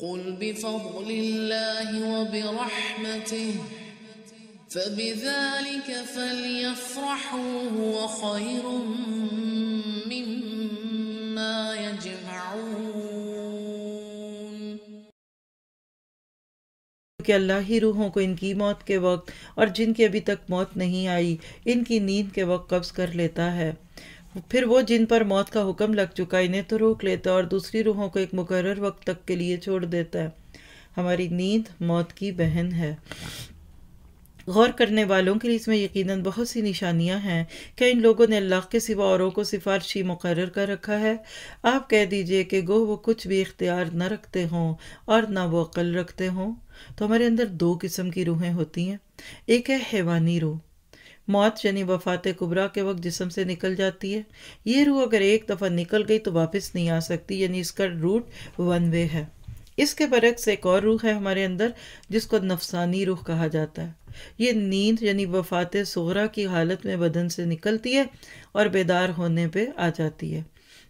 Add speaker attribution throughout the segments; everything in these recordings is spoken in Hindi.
Speaker 1: قل بفضل الله وبرحمته فبذلك فليفرحوا هو خير مما يجمعون कि अल्लाह ही रूहों को इनकी मौत के वक्त और जिनकी अभी तक मौत नहीं आई इनकी नींद के वक्त कब्ज़ कर लेता है फिर वो जिन पर मौत का हुक्म लग चुका इन्हें तो रोक लेता है और दूसरी रूहों को एक मुकर वक्त तक के लिए छोड़ देता है हमारी नींद मौत की बहन है गौर करने वालों के लिए इसमें यकीनन बहुत सी निशानियां हैं क्या इन लोगों ने अल्लाह के सिवा औरों को सिफारशी मुकर कर रखा है आप कह दीजिए कि गो वो कुछ भी इख्तियार न रखते हों और ना वो अक्ल रखते हों तो हमारे अंदर दो किस्म की रूहें होती हैं एक है हैवानी रूह मौत यानी वफात कुबरा के वक्त जिसम से निकल जाती है ये रूह अगर एक दफ़ा निकल गई तो वापस नहीं आ सकती यानी इसका रूट वन वे है इसके बरक्स एक और रूह है हमारे अंदर जिसको नफसानी रूह कहा जाता है ये नींद यानी वफात सोहरा की हालत में बदन से निकलती है और बेदार होने पर आ जाती है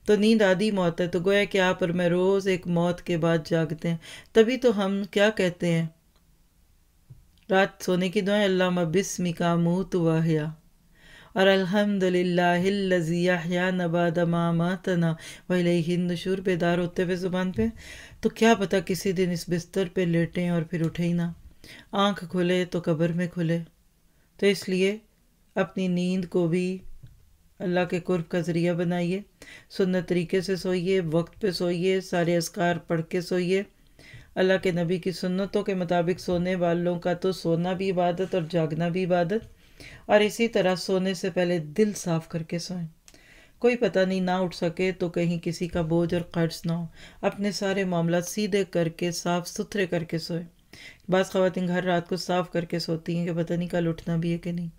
Speaker 1: तो नींद आदि मौत है तो गोया कि आप और मैं रोज़ एक मौत के बाद जागते हैं तभी तो हम क्या कहते हैं रात सोने की दुआएं अल्लाह बिस्मी का मुँह तो वाहिया और अलहमदिल्लाजिया नबादमा मातना वही हिंद शुर बेदार होते हुए ज़ुबान पे तो क्या पता किसी दिन इस बिस्तर पे लेटें और फिर उठे ही ना आँख खुले तो कब्र में खुले तो इसलिए अपनी नींद को भी अल्लाह के कुर्ब का ज़रिया बनाइए सुन्नत तरीके से सोइए वक्त पे सोइए सारे असकार पढ़ के सोइए अल्लाह के नबी की सुन्नतों के मुताबिक सोने वालों का तो सोना भी इबादत और जागना भी इबादत और इसी तरह सोने से पहले दिल साफ करके सोएं कोई पता नहीं ना उठ सके तो कहीं किसी का बोझ और कर्ज ना हो अपने सारे मामला सीधे करके साफ सुथरे करके सोए बस खातन घर रात को साफ करके सोती हैं कि पता नहीं कल उठना भी है कि नहीं